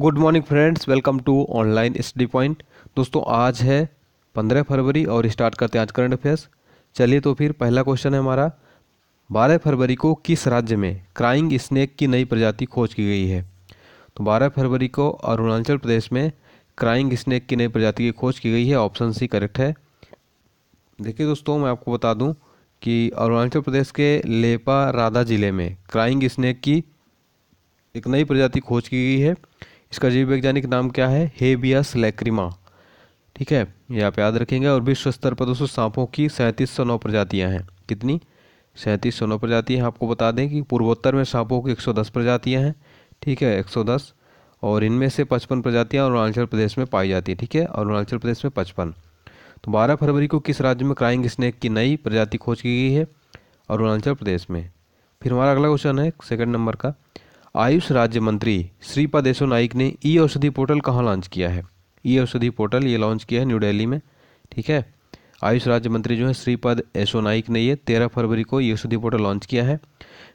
good morning friends welcome to online study point दोस्तों आज है पंद्रह फरवरी और स्टार्ट करते हैं आज करंट अफेयर्स चलिए तो फिर पहला क्वेश्चन है हमारा बारह फरवरी को किस राज्य में क्राइंग स्नैक की नई प्रजाति खोज की गई है तो बारह फरवरी को अरुणाचल प्रदेश में क्राइंग स्नैक की नई प्रजाति की खोज की गई है ऑप्शन सी करेक्ट है देखिए दोस्तों मैं आपको बता दूँ कि अरुणाचल प्रदेश के लेपा राधा जिले में क्राइंग स्नैक की एक नई प्रजाति खोज की गई है इसका जीव वैज्ञानिक नाम क्या है हेबियस लैक्रिमा ठीक है ये आप याद रखेंगे और विश्व स्तर पर दोस्तों सांपों की सैंतीस सौ नौ प्रजातियाँ हैं कितनी सैंतीस सौ नौ प्रजातियाँ आपको बता दें कि पूर्वोत्तर में सांपों की एक सौ दस प्रजातियाँ हैं ठीक है एक सौ दस और इनमें से पचपन प्रजातियाँ अरुणाचल प्रदेश में पाई जाती है ठीक है अरुणाचल प्रदेश में पचपन तो बारह फरवरी को किस राज्य में क्राइंग स्नैक की नई प्रजाति खोज की गई है अरुणाचल प्रदेश में फिर हमारा अगला क्वेश्चन है सेकंड नंबर का आयुष राज्य मंत्री श्रीपद येसो नाइक ने ई औषधि पोर्टल कहाँ लॉन्च किया है ई औषधि पोर्टल ये लॉन्च किया है न्यू दिल्ली में ठीक है आयुष राज्य मंत्री जो है श्रीपद येसो नाइक ने ये तेरह फरवरी को ई औषधि पोर्टल लॉन्च किया है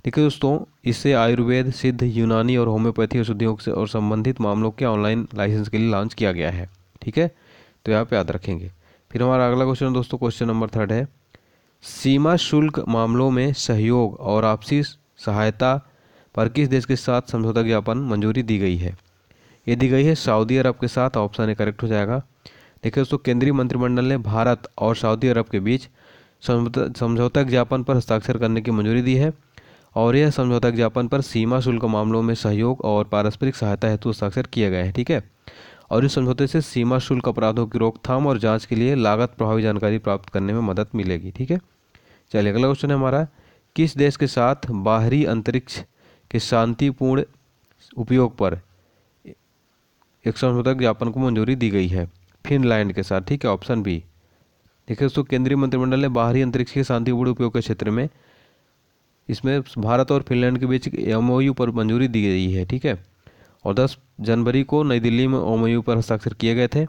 देखिए दोस्तों इससे आयुर्वेद सिद्ध यूनानी और होम्योपैथी औषधियों से और संबंधित मामलों के ऑनलाइन लाइसेंस के लिए लॉन्च किया गया है ठीक है तो यहाँ पे याद रखेंगे फिर हमारा अगला क्वेश्चन दोस्तों क्वेश्चन नंबर थर्ड है सीमा शुल्क मामलों में सहयोग और आपसी सहायता पर किस देश के साथ समझौता ज्ञापन मंजूरी दी गई है ये दी गई है सऊदी अरब के साथ ऑप्शन ए करेक्ट हो जाएगा देखिए दोस्तों केंद्रीय मंत्रिमंडल ने भारत और सऊदी अरब के बीच समझौता ज्ञापन पर हस्ताक्षर करने की मंजूरी दी है और यह समझौता ज्ञापन पर सीमा शुल्क मामलों में सहयोग और पारस्परिक सहायता हेतु हस्ताक्षर किया गया है ठीक है और इस समझौते से सीमा शुल्क अपराधों की रोकथाम और जांच के लिए लागत प्रभावी जानकारी प्राप्त करने में मदद मिलेगी ठीक है चलिए अगला क्वेश्चन है हमारा किस देश के साथ बाहरी अंतरिक्ष के शांतिपूर्ण उपयोग पर एक सौ तक ज्ञापन को मंजूरी दी गई है फिनलैंड के साथ ठीक है ऑप्शन बी देखिए दोस्तों केंद्रीय मंत्रिमंडल ने बाहरी अंतरिक्ष के शांतिपूर्ण उपयोग के क्षेत्र में इसमें भारत और फिनलैंड के बीच एम पर मंजूरी दी गई है ठीक है और 10 जनवरी को नई दिल्ली में एम पर हस्ताक्षर किए गए थे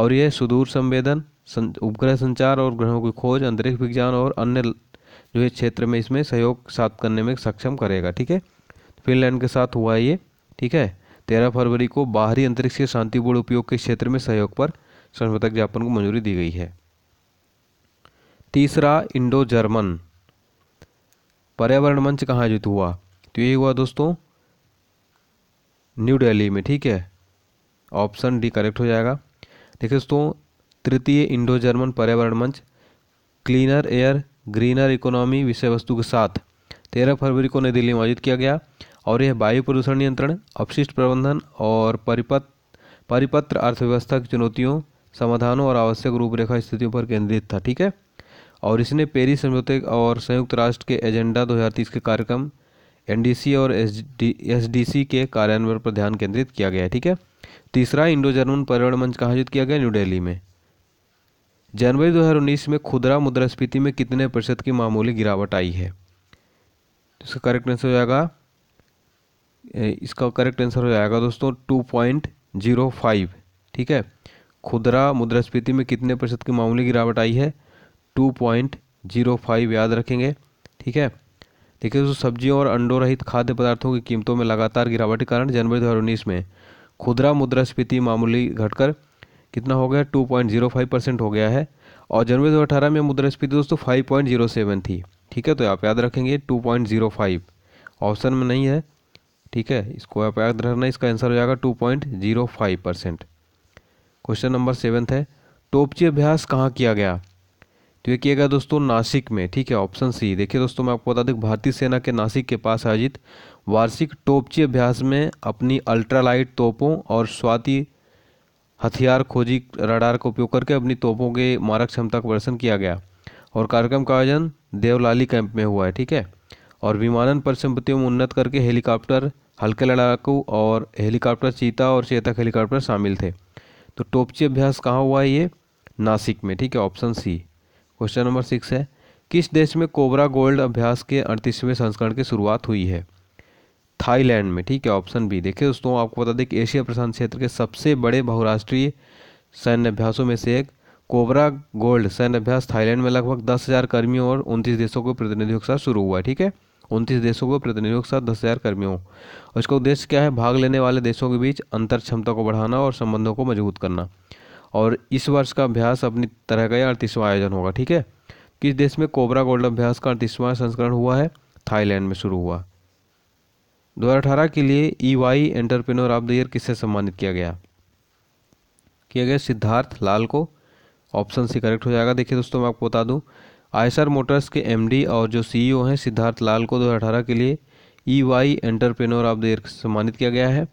और यह सुदूर संवेदन सं, उपग्रह संचार और ग्रहों की खोज अंतरिक्ष विज्ञान और अन्य जो है क्षेत्र में इसमें सहयोग साथ करने में सक्षम करेगा ठीक है फिनलैंड के साथ हुआ है ये ठीक है तेरह फरवरी को बाहरी अंतरिक्ष के शांतिपूर्ण उपयोग के क्षेत्र में सहयोग पर समझौता ज्ञापन को मंजूरी दी गई है तीसरा इंडो जर्मन पर्यावरण मंच कहाँ आयोजित हुआ तो ये हुआ दोस्तों न्यू दिल्ली में ठीक है ऑप्शन डी करेक्ट हो जाएगा देखिए दोस्तों तृतीय इंडो जर्मन पर्यावरण मंच क्लीनर एयर ग्रीनर इकोनॉमी विषय वस्तु के साथ तेरह फरवरी को नई दिल्ली में आयोजित किया गया और यह वायु प्रदूषण नियंत्रण अपशिष्ट प्रबंधन और परिपत्र परिपत्र अर्थव्यवस्था की चुनौतियों समाधानों और आवश्यक रूपरेखा स्थितियों पर केंद्रित था ठीक है और इसने पेरिस समझौते और संयुक्त राष्ट्र के एजेंडा 2030 के कार्यक्रम एनडीसी और एस एसडीसी के कार्यान्वयन पर ध्यान केंद्रित किया गया ठीक है तीसरा इंडो जर्मन पर्यावरण मंच कहाँ आयोजित किया गया न्यू डेली में जनवरी 2019 में खुदरा मुद्रास्फीति में कितने प्रतिशत की मामूली गिरावट आई है इसका करेक्ट आंसर हो जाएगा इसका करेक्ट आंसर हो जाएगा दोस्तों टू पॉइंट जीरो फाइव ठीक है खुदरा मुद्रास्फीति में कितने प्रतिशत की मामूली गिरावट आई है टू पॉइंट जीरो फाइव याद रखेंगे ठीक है देखिए दोस्तों सब्जियों और अंडों रहित खाद्य पदार्थों की कीमतों में लगातार गिरावट के कारण जनवरी दो हज़ार उन्नीस में खुदरा मुद्रास्फीति मामूली घटकर कितना हो गया two point zero five percent हो गया है और जनवरी दो अठारह में मुद्रास्फीति दोस्तों फाइव पॉइंट जीरो सेवन थी ठीक है तो आप याद रखेंगे two point zero five option में नहीं है ठीक है इसको आप याद रखना इसका आंसर हो जाएगा two point zero five percent question number seventh है टोपची अभ्यास कहाँ किया गया तो ये किया गया दोस्तों नासिक में ठीक है ऑप्शन सी देखिए दोस्तों मैं आपको बता दूँ भारतीय सेना के नासिक के पास आयोजित वार्षिक टोपची अभ्यास में अपनी अल्ट्रालाइट तोपों और स्वाति हथियार खोजी रडार का उपयोग करके अपनी तोपों के मारक क्षमता का प्रदर्शन किया गया और कार्यक्रम का आयोजन देवलाली कैंप में हुआ है ठीक है और विमानन परिसंपत्तियों में उन्नत करके हेलीकॉप्टर हल्के लड़ाकू और हेलीकॉप्टर चीता और चेतक हेलीकॉप्टर शामिल थे तो टोपची अभ्यास कहाँ हुआ है ये नासिक में ठीक है option C question number six है किस देश में कोबरा गोल्ड अभ्यास के अड़तीसवें संस्करण की शुरुआत हुई है थाईलैंड में ठीक है ऑप्शन बी देखिए दोस्तों आपको बता दें कि एशिया प्रशांत क्षेत्र के सबसे बड़े बहुराष्ट्रीय सैन्य अभ्यासों में से एक कोबरा गोल्ड सैन्य अभ्यास थाईलैंड में लगभग दस हज़ार कर्मियों और उनतीस देशों के प्रतिनिधियों के साथ शुरू हुआ है ठीक है उनतीस देशों को प्रतिनिधियों के साथ दस हज़ार कर्मियों और इसका उद्देश्य क्या है भाग लेने वाले देशों के बीच अंतर क्षमता को बढ़ाना और संबंधों को मजबूत करना और इस वर्ष का अभ्यास अपनी तरह का यह अड़तीसवां आयोजन होगा ठीक है किस देश में कोबरा गोल्ड अभ्यास का अड़तीसवां संस्करण हुआ है थाईलैंड में शुरू हुआ दो के लिए E Y entrepreneur of the year किससे सम्मानित किया गया किया गया सिद्धार्थ लाल को ऑप्शन सी करेक्ट हो जाएगा देखिए दोस्तों मैं आपको बता दूं आयसर मोटर्स के एमडी और जो सीईओ e हैं सिद्धार्थ लाल को 2018 के लिए E Y entrepreneur of the year सम्मानित किया गया है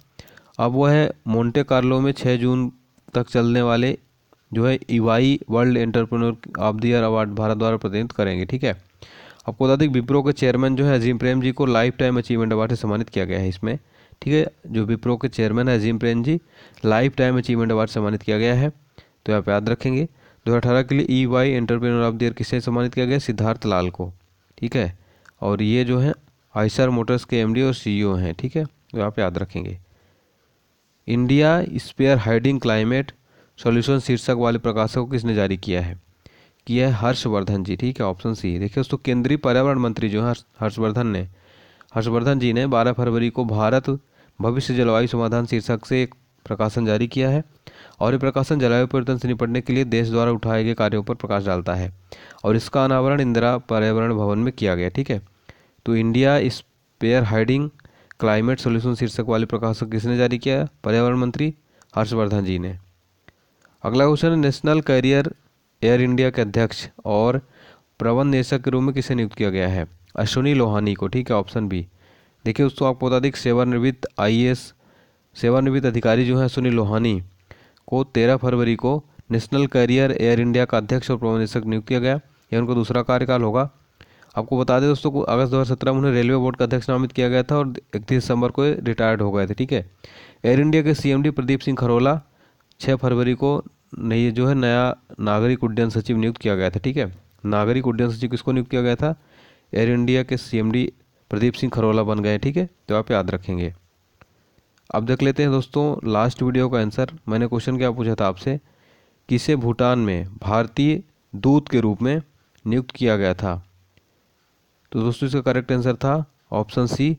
अब वह है मोंटे कार्लो में 6 जून तक चलने वाले जो है E Y world entrepreneur of the year award Bharat द्वारा प्रतिनिधित्व करेंगे ठीक है आपको बता दें विप्रो के चेयरमैन जो है अजीम प्रेम जी को लाइफ टाइम अचीवमेंट अवार्ड से सम्मानित किया गया है इसमें ठीक है जो विप्रो के चेयरमैन है Azim Prem ji lifetime achievement award सम्मानित किया गया है तो आप याद रखेंगे दो के लिए E Y entrepreneur of the year किसे सम्मानित किया गया सिद्धार्थ लाल को ठीक है और ये जो है आइसर मोटर्स के एमडी और सीईओ e हैं ठीक है जो आप याद रखेंगे India spare hiding climate solution शीर्षक वाले प्रकाशक को किसने जारी किया है किया है हर्षवर्धन जी ठीक है ऑप्शन सी देखिए दोस्तों केंद्रीय पर्यावरण मंत्री जो है हर्षवर्धन ने हर्षवर्धन जी ने 12 फरवरी को भारत भविष्य जलवायु समाधान शीर्षक से एक प्रकाशन जारी किया है और ये प्रकाशन जलवायु परिवर्तन से निपटने के लिए देश द्वारा उठाए गए कार्यों पर प्रकाश डालता है और इसका अनावरण इंदिरा पर्यावरण भवन में किया गया ठीक है तो India spare hiding climate solution शीर्षक वाले प्रकाशन किसने जारी किया पर्यावरण मंत्री हर्षवर्धन जी ने अगला क्वेश्चन है नेशनल कैरियर एयर इंडिया के अध्यक्ष और प्रबंध निदेशक के रूप में किसे नियुक्त किया गया है अश्विनी लोहानी को ठीक है ऑप्शन बी देखिए उसको आपको बता दें सेवानिवृत्त आई सेवानिवृत्त अधिकारी जो हैं सुनील लोहानी को तेरह फरवरी को नेशनल कैरियर एयर इंडिया का अध्यक्ष और प्रबंधक नियुक्त किया गया यह उनका दूसरा कार्यकाल होगा आपको बता दें दोस्तों को अगस्त दो में उन्हें रेलवे बोर्ड का अध्यक्ष नामित किया गया था और इकतीस दिसंबर को रिटायर्ड हो गए थे ठीक है एयर इंडिया के सीएमडी प्रदीप सिंह खरोला छः फरवरी को नहीं जो है नया नागरिक उड्डयन सचिव नियुक्त किया गया था ठीक है नागरिक उड्डयन सचिव किसको नियुक्त किया गया था एयर इंडिया के सीएमडी प्रदीप सिंह खरोला बन गए ठीक है तो आप याद रखेंगे अब देख लेते हैं दोस्तों लास्ट वीडियो का आंसर मैंने क्वेश्चन क्या पूछा था आपसे किसे भूटान में भारतीय दूत के रूप में नियुक्त किया गया था तो दोस्तों इसका करेक्ट आंसर था ऑप्शन सी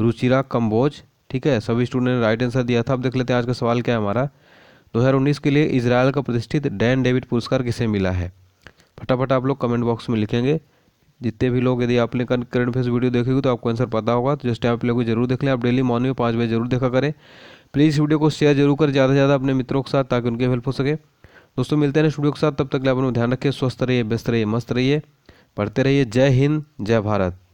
रुचिरा कम्बोज ठीक है सभी स्टूडेंट ने राइट आंसर दिया था अब देख लेते हैं आज का सवाल क्या है हमारा 2019 के लिए इसराइल का प्रतिष्ठित डैन डेविड पुरस्कार किसे मिला है फटाफट आप लोग कमेंट बॉक्स में लिखेंगे जितने भी लोग यदि आपने करंट अफेयर्स वीडियो देखेगी तो आपको आंसर पता होगा तो जिस टाइम आप लोग जरूर देख लें आप डेली मॉर्निंग में पाँच बजे जरूर देखा करें प्लीज़ वीडियो को शेयर जरूर करें ज़्यादा से ज़्यादा अपने मित्रों के साथ ताकि उनकी हेल्प हो सके दोस्तों मिलते हैं वीडियो के साथ तब तक आप ध्यान रखिए स्वस्थ रहिए व्यस्त रहिए मस्त रहिए पढ़ते रहिए जय हिंद जय भारत